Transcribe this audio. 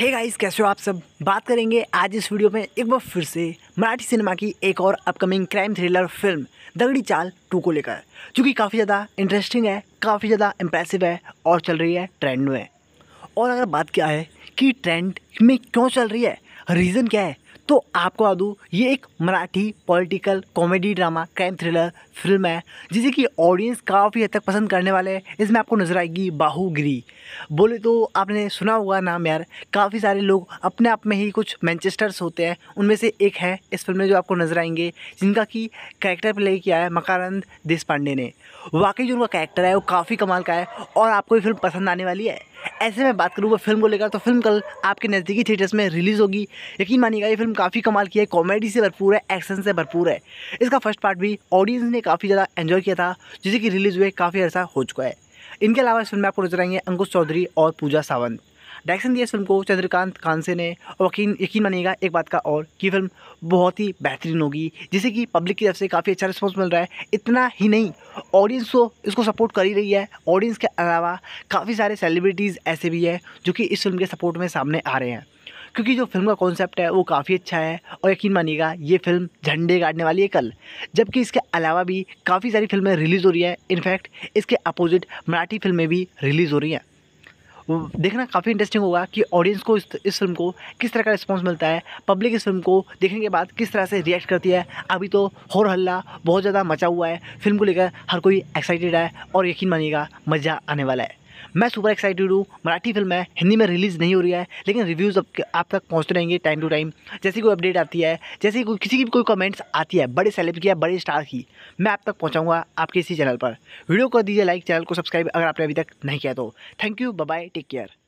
हे hey guys कैसे हो आप सब बात करेंगे आज इस वीडियो में एक बार फिर से मराठी सिनेमा की एक और अपकमिंग क्राइम थ्रिलर फिल्म दगड़ी चाल टू को लेकर जो कि काफ़ी ज़्यादा इंटरेस्टिंग है काफ़ी ज़्यादा इम्प्रेसिव है और चल रही है ट्रेंड में और अगर बात क्या है कि ट्रेंड में क्यों चल रही है रीज़न क्या है तो आपको बता दूँ ये एक Marathi political comedy drama crime thriller film है जिसे कि ऑडियंस काफ़ी हद तक पसंद करने वाले हैं इसमें आपको नज़र आएगी बाहुगिरी बोले तो आपने सुना हुआ नाम यार काफ़ी सारे लोग अपने आप में ही कुछ मैनचेस्टर्स होते हैं उनमें से एक है इस फिल्म में जो आपको नज़र आएंगे जिनका कि कैरेक्टर प्ले किया है मकानंद देश ने वाकई जो उनका कैरेक्टर है वो काफ़ी कमाल का है और आपको ये फिल्म पसंद आने वाली है ऐसे में बात करूँ वो फिल्म को लेकर तो फिल्म कल आपके नज़दीकी थिएटर्स में रिलीज़ होगी यकीन मानिएगा ये फिल्म काफ़ी कमाल की है कॉमेडी से भरपूर है एक्शन से भरपूर है इसका फर्स्ट पार्ट भी ऑडियंस ने काफ़ी ज़्यादा एन्जॉय किया था जिसे कि रिलीज़ हुए काफ़ी अर्सा हो चुका है इनके अलावा इस फिल्म में आपको नजर आएंगे अंकुश चौधरी और पूजा सावंत डायरेक्शन दिया इस फिल्म को चंद्रकांत कांसे ने और यकीन यकीन मानिएगा एक बात का और कि फिल्म बहुत ही बेहतरीन होगी जिसे कि पब्लिक की तरफ से काफ़ी अच्छा रिस्पॉन्स मिल रहा है इतना ही नहीं ऑडियंस तो इसको सपोर्ट कर ही रही है ऑडियंस के अलावा काफ़ी सारे सेलिब्रिटीज़ ऐसे भी हैं जो कि इस फिल्म के सपोर्ट में सामने आ रहे हैं क्योंकि जो फिल्म का कॉन्सेप्ट है वो काफ़ी अच्छा है और यकीन मानिएगा ये फिल्म झंडे गाड़ने वाली है कल जबकि इसके अलावा भी काफ़ी सारी फिल्में रिलीज़ हो रही हैं इनफैक्ट इसके अपोजिट मराठी फिल्में भी रिलीज़ हो रही हैं देखना काफ़ी इंटरेस्टिंग होगा कि ऑडियंस को इस, इस फिल्म को किस तरह का रिस्पॉन्स मिलता है पब्लिक इस फिल्म को देखने के बाद किस तरह से रिएक्ट करती है अभी तो हौर हल्ला बहुत ज़्यादा मचा हुआ है फिल्म को लेकर हर कोई एक्साइटेड है और यकीन मानिएगा मज़ा आने वाला है मैं सुपर एक्साइटेड हूँ मराठी फिल्म है हिंदी में रिलीज़ नहीं हो रही है लेकिन रिव्यूज़ अब आप तक पहुँचते रहेंगे टाइम टू टाइम जैसी कोई अपडेट आती है जैसे कोई किसी की भी कोई कमेंट्स आती है बड़े सेलेब की या बड़े स्टार की मैं आप तक पहुँचाऊँगा आपके इसी चैनल पर वीडियो को दीजिए लाइक चैनल को सब्सक्राइब अगर आपने अभी तक नहीं किया तो thank you bye take care